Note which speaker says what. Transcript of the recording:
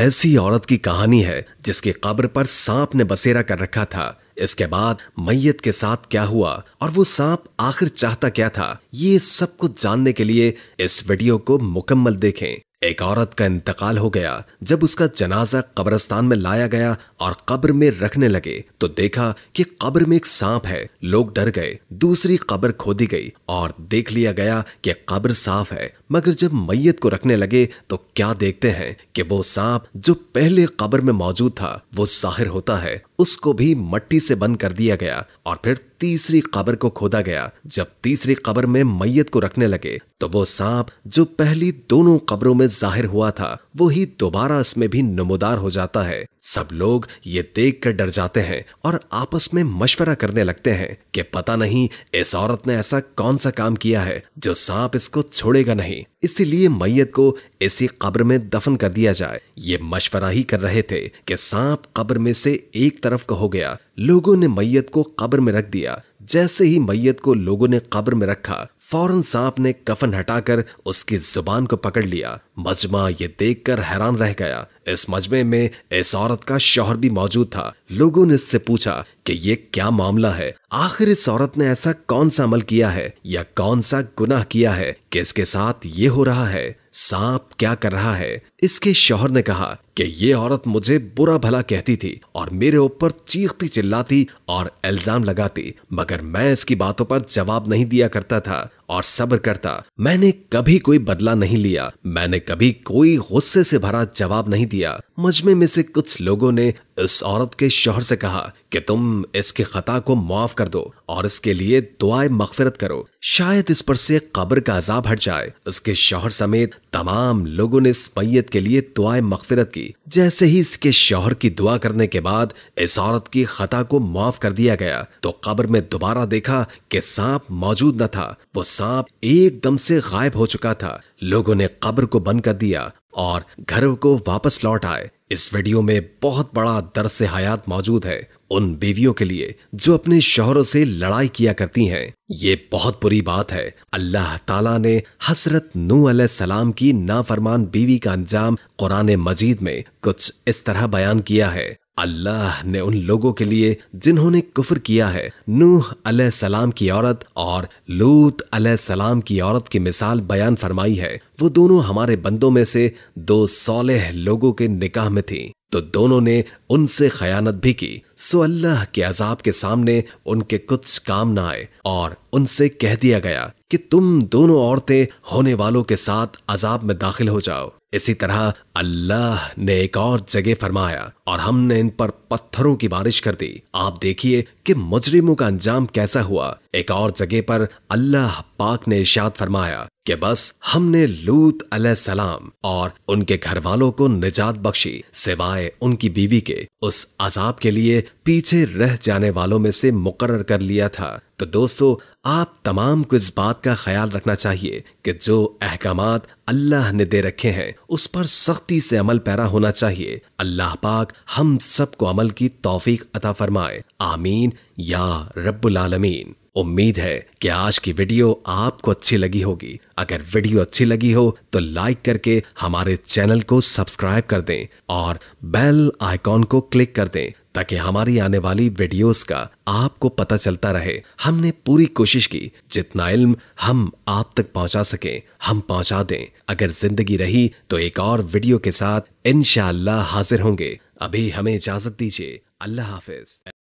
Speaker 1: ऐसी औरत की कहानी है जिसकी कब्र पर सांप ने बसेरा कर रखा था इसके बाद मैयत के साथ क्या हुआ और वो सांप आखिर चाहता क्या था ये सब कुछ जानने के लिए इस वीडियो को मुकम्मल देखें एक औरत का इंतकाल हो गया जब उसका जनाजा कब्रस्तान में लाया गया और कब्र में रखने लगे तो देखा कि कब्र में एक सांप है लोग डर गए दूसरी कब्र खोदी गई और देख लिया गया कि कब्र साफ है मगर जब मैयत को रखने लगे तो क्या देखते हैं कि वो सांप जो पहले कब्र में मौजूद था वो जाहिर होता है उसको भी मट्टी से बंद कर दिया गया और फिर तीसरी कब्र को खोदा गया जब तीसरी कब्र में मैयत को रखने लगे तो वो सांप जो पहली दोनों कब्रों में जाहिर हुआ था वो ही दोबारा इसमें भी नमोदार हो जाता है सब लोग ये देख कर डर जाते हैं और आपस में मशवरा करने लगते हैं कि पता नहीं इस औरत ने ऐसा कौन सा काम किया है जो सांप इसको छोड़ेगा नहीं इसीलिए मैयत को ऐसी कब्र में दफन कर दिया जाए ये मशवरा ही कर रहे थे कि सांप कब्र में से एक तरफ का हो गया लोगों ने मैयत को कब्र में रख दिया जैसे ही मैयत को लोगों ने कब्र में रखा फौरन सांप ने कफन हटाकर उसकी जुबान को पकड़ लिया मजमा ये देखकर हैरान रह गया इस मजमे में इस औरत का शौहर भी मौजूद था लोगों ने इससे पूछा कि ये क्या मामला है आखिर इस औरत ने ऐसा कौन सा अमल किया है या कौन सा गुनाह किया है कि इसके साथ ये हो रहा है सांप क्या कर रहा है इसके शौहर ने कहा कि ये औरत मुझे बुरा भला कहती थी और मेरे ऊपर चीखती चिल्लाती और इल्जाम लगाती मगर मैं इसकी बातों पर जवाब नहीं दिया करता था और सब्र करता मैंने कभी कोई बदला नहीं लिया मैंने कभी कोई गुस्से से भरा जवाब नहीं दिया मजमे में से कुछ लोगों ने इस औरत के शोहर से कहा कि तुम इसके खता को माफ कर दो और इसके लिए दुआए मगफिरत करो शायद इस पर से कब्र का अजाब हट जाए उसके शोहर समेत तमाम लोगों ने इस मैयत के लिए दुआए मगफिरत की जैसे ही इसके शोहर की दुआ करने के बाद इस औरत की खता को माफ कर दिया गया तो कब्र में दोबारा देखा कि सांप मौजूद न था वो सांप एकदम से गायब हो चुका था लोगों ने कब्र को बंद कर दिया और घर को वापस लौट आए इस वीडियो में बहुत बड़ा दरस हयात मौजूद है उन बीवियों के लिए जो अपने शोहरों से लड़ाई किया करती हैं ये बहुत बुरी बात है अल्लाह ताला ने हसरत नू सलाम की नाफरमान बीवी का अंजाम कुरान मजीद में कुछ इस तरह बयान किया है अल्लाह ने उन लोगों के लिए जिन्होंने कुफर किया है नूह सलाम की औरत और लूत सलाम की औरत की मिसाल बयान फरमाई है वो दोनों हमारे बंदों में से दो सोलह लोगों के निकाह में थी तो दोनों ने उनसे खयानत भी की सो अल्लाह के अजाब के सामने उनके कुछ काम ना आए और उनसे कह दिया गया कि तुम दोनों औरतें होने वालों के साथ अजाब में दाखिल हो जाओ इसी तरह अल्लाह ने एक और जगह फरमाया और हमने इन पर पत्थरों की बारिश कर दी आप देखिए कि मुजरिमों का अंजाम कैसा हुआ एक और जगह पर अल्लाह पाक ने इशाद फरमाया कि बस हमने लूत सलाम और उनके घर वालों को निजात बख्शी सिवाय उनकी बीवी के उस अजाब के लिए पीछे रह जाने वालों में से मुकर्र कर लिया था तो दोस्तों आप तमाम को इस बात का ख्याल रखना चाहिए कि जो अहकाम अल्लाह ने दे रखे हैं उस पर सख्ती से अमल पैरा होना चाहिए अल्लाह पाक हम सबको अमल अमल की तौफीक अता फरमाए आमीन या रब्बुल आलमीन उम्मीद है कि आज की वीडियो आपको अच्छी लगी होगी अगर वीडियो अच्छी लगी हो तो लाइक करके हमारे चैनल को सब्सक्राइब कर दें और बेल आइकॉन को क्लिक कर दें ताकि हमारी आने वाली वीडियोस का आपको पता चलता रहे हमने पूरी कोशिश की जितना इल्म हम आप तक पहुंचा सकें हम पहुंचा दें अगर जिंदगी रही तो एक और वीडियो के साथ इनशाला हाजिर होंगे अभी हमें इजाजत दीजिए अल्लाह हाफिज